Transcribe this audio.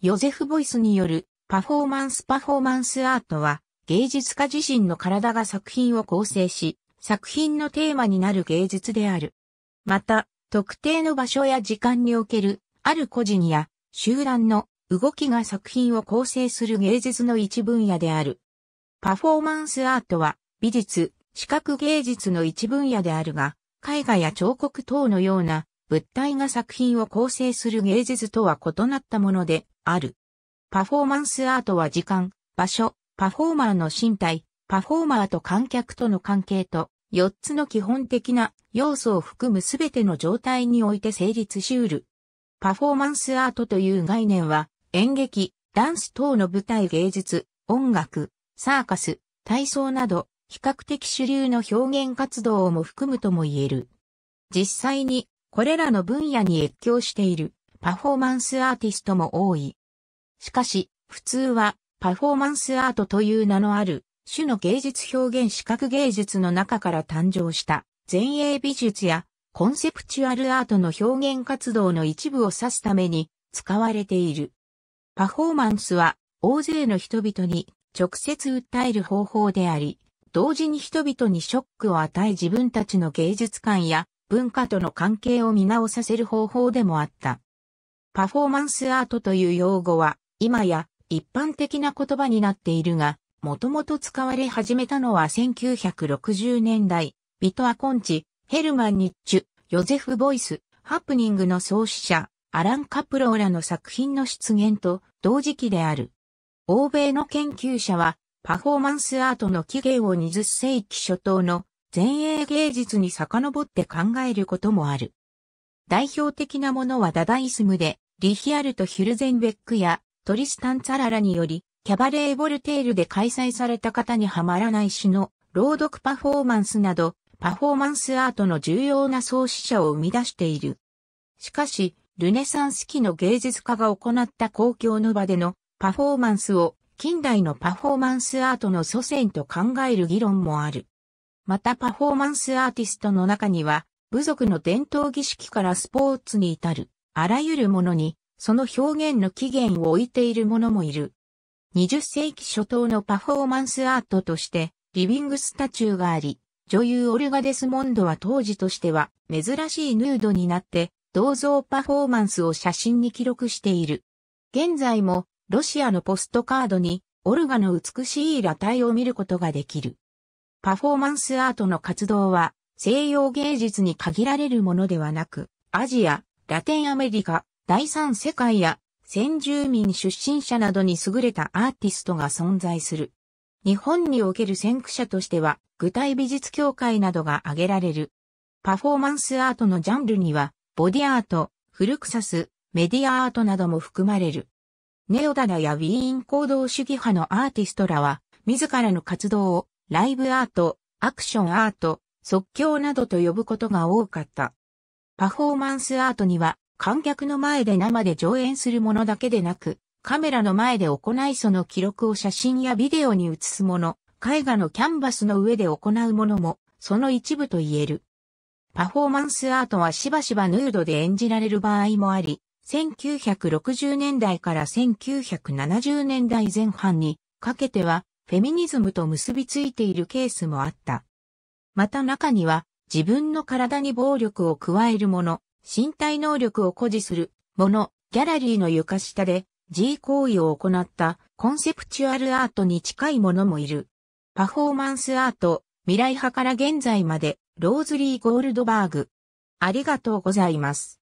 ヨゼフ・ボイスによるパフォーマンスパフォーマンスアートは芸術家自身の体が作品を構成し作品のテーマになる芸術である。また特定の場所や時間におけるある個人や集団の動きが作品を構成する芸術の一分野である。パフォーマンスアートは美術、視覚芸術の一分野であるが絵画や彫刻等のような物体が作品を構成する芸術とは異なったもので、ある。パフォーマンスアートは時間、場所、パフォーマーの身体、パフォーマーと観客との関係と、4つの基本的な要素を含むすべての状態において成立しうる。パフォーマンスアートという概念は、演劇、ダンス等の舞台芸術、音楽、サーカス、体操など、比較的主流の表現活動をも含むとも言える。実際に、これらの分野に越境している。パフォーマンスアーティストも多い。しかし、普通はパフォーマンスアートという名のある種の芸術表現視覚芸術の中から誕生した前衛美術やコンセプチュアルアートの表現活動の一部を指すために使われている。パフォーマンスは大勢の人々に直接訴える方法であり、同時に人々にショックを与え自分たちの芸術観や文化との関係を見直させる方法でもあった。パフォーマンスアートという用語は、今や一般的な言葉になっているが、もともと使われ始めたのは1960年代、ビトア・コンチ、ヘルマン・ニッチュ、ヨゼフ・ボイス、ハプニングの創始者、アラン・カプローらの作品の出現と同時期である。欧米の研究者は、パフォーマンスアートの起源を20世紀初頭の前衛芸術に遡って考えることもある。代表的なものはダダイスムで、リヒアルト・ヒュルゼンベックやトリスタン・ツァララにより、キャバレー・ボルテールで開催された方にはまらない詩の朗読パフォーマンスなど、パフォーマンスアートの重要な創始者を生み出している。しかし、ルネサンス期の芸術家が行った公共の場でのパフォーマンスを近代のパフォーマンスアートの祖先と考える議論もある。またパフォーマンスアーティストの中には部族の伝統儀式からスポーツに至る、あらゆるものに、その表現の起源を置いているものもいる。20世紀初頭のパフォーマンスアートとして、リビングスタチューがあり、女優オルガ・デスモンドは当時としては珍しいヌードになって、銅像パフォーマンスを写真に記録している。現在も、ロシアのポストカードに、オルガの美しい裸体を見ることができる。パフォーマンスアートの活動は、西洋芸術に限られるものではなく、アジア、ラテンアメリカ、第三世界や先住民出身者などに優れたアーティストが存在する。日本における先駆者としては、具体美術協会などが挙げられる。パフォーマンスアートのジャンルには、ボディアート、フルクサス、メディアアートなども含まれる。ネオダラやウィーン行動主義派のアーティストらは、自らの活動をライブアート、アクションアート、即興などと呼ぶことが多かった。パフォーマンスアートには、観客の前で生で上演するものだけでなく、カメラの前で行いその記録を写真やビデオに写すもの、絵画のキャンバスの上で行うものも、その一部と言える。パフォーマンスアートはしばしばヌードで演じられる場合もあり、1960年代から1970年代前半にかけては、フェミニズムと結びついているケースもあった。また中には、自分の体に暴力を加える者、身体能力を誇示する者、ギャラリーの床下で G 行為を行ったコンセプチュアルアートに近いものもいる。パフォーマンスアート、未来派から現在まで、ローズリー・ゴールドバーグ。ありがとうございます。